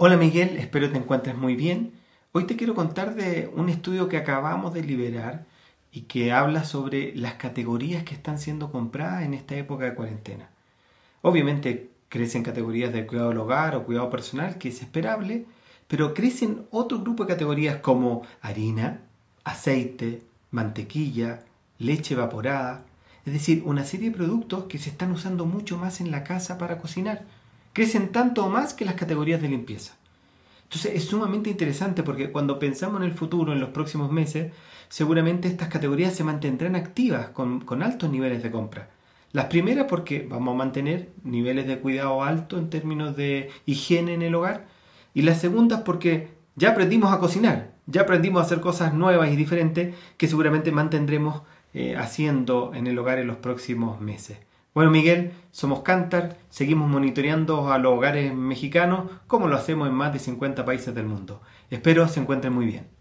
Hola Miguel, espero te encuentres muy bien. Hoy te quiero contar de un estudio que acabamos de liberar y que habla sobre las categorías que están siendo compradas en esta época de cuarentena. Obviamente crecen categorías de cuidado del hogar o cuidado personal, que es esperable, pero crecen otro grupo de categorías como harina, aceite, mantequilla, leche evaporada, es decir, una serie de productos que se están usando mucho más en la casa para cocinar Crecen tanto o más que las categorías de limpieza. Entonces es sumamente interesante porque cuando pensamos en el futuro, en los próximos meses, seguramente estas categorías se mantendrán activas con, altos niveles de compra. Las primeras porque vamos a mantener niveles de cuidado alto en términos de higiene en el hogar. Y las segundas porque ya aprendimos a cocinar, ya aprendimos a hacer cosas nuevas y diferentes que seguramente mantendremos eh, haciendo en el hogar en los próximos meses. Bueno, Miguel, somos Cantar, seguimos monitoreando a los hogares mexicanos como lo hacemos en más de 50 países del mundo. Espero se encuentren muy bien.